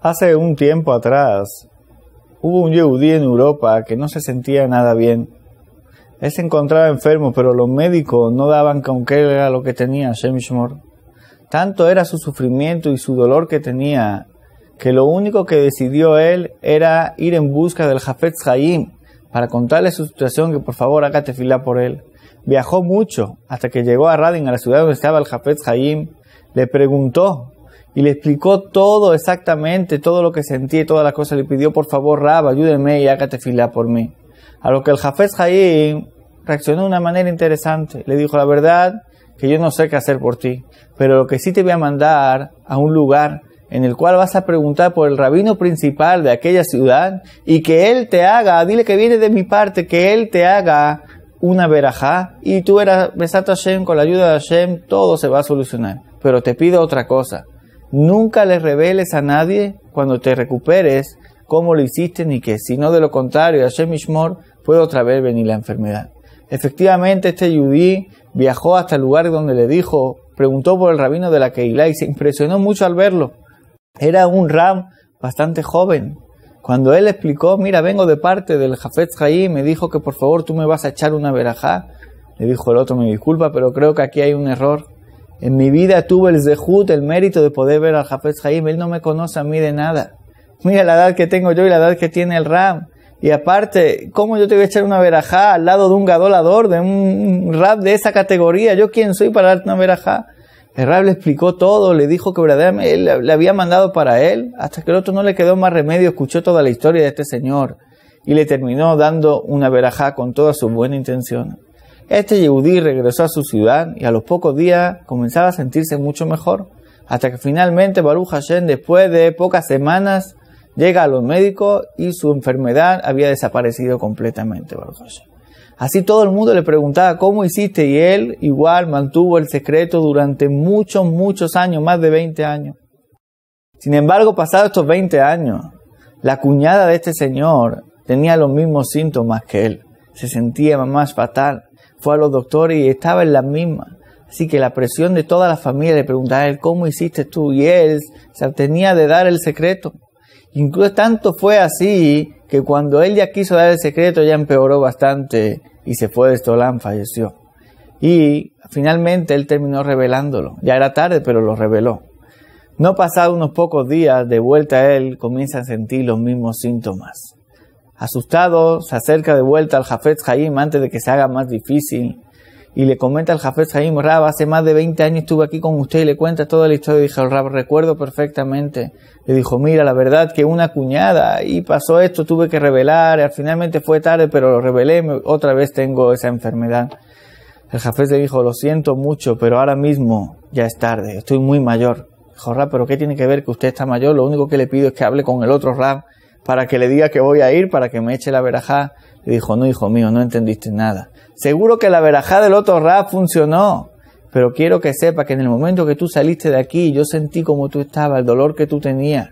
Hace un tiempo atrás hubo un yehudí en Europa que no se sentía nada bien. Él se encontraba enfermo, pero los médicos no daban con qué era lo que tenía Shemishmor. Tanto era su sufrimiento y su dolor que tenía, que lo único que decidió él era ir en busca del Jafetz Haim para contarle su situación, que por favor haga tefilá por él. Viajó mucho hasta que llegó a Radin, a la ciudad donde estaba el Jafetz Haim. Le preguntó y le explicó todo exactamente, todo lo que sentía y todas las cosas. Le pidió, por favor, Rab, ayúdeme y hágate filar por mí. A lo que el jafes Jaim reaccionó de una manera interesante. Le dijo, la verdad, que yo no sé qué hacer por ti, pero lo que sí te voy a mandar a un lugar en el cual vas a preguntar por el rabino principal de aquella ciudad y que él te haga, dile que viene de mi parte, que él te haga una verajá y tú eras a Hashem con la ayuda de Hashem, todo se va a solucionar. Pero te pido otra cosa. Nunca le reveles a nadie cuando te recuperes cómo lo hiciste ni que si no de lo contrario, a Shemishmor puede otra vez venir la enfermedad. Efectivamente, este Yudí viajó hasta el lugar donde le dijo, preguntó por el rabino de la Keilah y se impresionó mucho al verlo. Era un ram bastante joven. Cuando él explicó, mira, vengo de parte del Jafet Jaí, me dijo que por favor tú me vas a echar una verajá. Le dijo el otro, me disculpa, pero creo que aquí hay un error. En mi vida tuve el zehut, el mérito de poder ver al jafet jaime Él no me conoce a mí de nada. Mira la edad que tengo yo y la edad que tiene el Ram. Y aparte, ¿cómo yo te voy a echar una verajá al lado de un gadolador, de un rap de esa categoría? ¿Yo quién soy para darte una verajá? El Rab le explicó todo, le dijo que verdaderamente él le había mandado para él, hasta que el otro no le quedó más remedio, escuchó toda la historia de este señor y le terminó dando una verajá con toda su buena intención. Este Yehudí regresó a su ciudad y a los pocos días comenzaba a sentirse mucho mejor, hasta que finalmente Baruch Hashem, después de pocas semanas, llega a los médicos y su enfermedad había desaparecido completamente, Baruch Así todo el mundo le preguntaba cómo hiciste y él igual mantuvo el secreto durante muchos, muchos años, más de 20 años. Sin embargo, pasados estos 20 años, la cuñada de este señor tenía los mismos síntomas que él. Se sentía más fatal fue a los doctores y estaba en la misma. Así que la presión de toda la familia de preguntaba a él, ¿cómo hiciste tú? Y él se abstenía de dar el secreto. Incluso tanto fue así que cuando él ya quiso dar el secreto ya empeoró bastante y se fue de Estolán, falleció. Y finalmente él terminó revelándolo. Ya era tarde, pero lo reveló. No pasados unos pocos días, de vuelta a él comienza a sentir los mismos síntomas. Asustado, se acerca de vuelta al Jafet Jaim antes de que se haga más difícil. Y le comenta al Jafet Jaim, Rab, hace más de 20 años estuve aquí con usted y le cuenta toda la historia. Dijo el Rab, recuerdo perfectamente. Le dijo, mira, la verdad que una cuñada y pasó esto, tuve que revelar. Finalmente fue tarde, pero lo revelé. Otra vez tengo esa enfermedad. El Jafet le dijo, lo siento mucho, pero ahora mismo ya es tarde. Estoy muy mayor. Dijo, Rab, pero ¿qué tiene que ver que usted está mayor? Lo único que le pido es que hable con el otro Rab para que le diga que voy a ir, para que me eche la verajá. Le dijo, no, hijo mío, no entendiste nada. Seguro que la verajá del otro rap funcionó, pero quiero que sepa que en el momento que tú saliste de aquí, yo sentí como tú estabas, el dolor que tú tenías.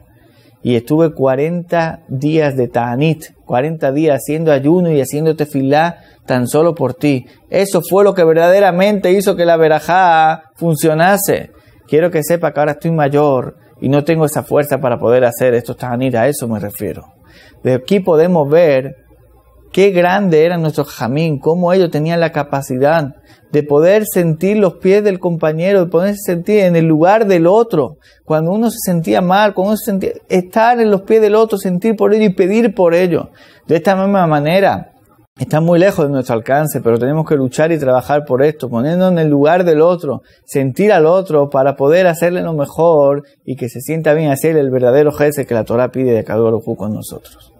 Y estuve 40 días de Ta'anit, 40 días haciendo ayuno y haciéndote filar tan solo por ti. Eso fue lo que verdaderamente hizo que la verajá funcionase. Quiero que sepa que ahora estoy mayor, y no tengo esa fuerza para poder hacer esto, tan a eso me refiero. De aquí podemos ver qué grande era nuestro jamín, cómo ellos tenían la capacidad de poder sentir los pies del compañero, de ponerse sentir en el lugar del otro. Cuando uno se sentía mal, cuando uno se sentía, estar en los pies del otro, sentir por ello y pedir por ello. De esta misma manera, Está muy lejos de nuestro alcance, pero tenemos que luchar y trabajar por esto, poniéndonos en el lugar del otro, sentir al otro para poder hacerle lo mejor y que se sienta bien hacer el verdadero jefe que la Torah pide de uno con nosotros.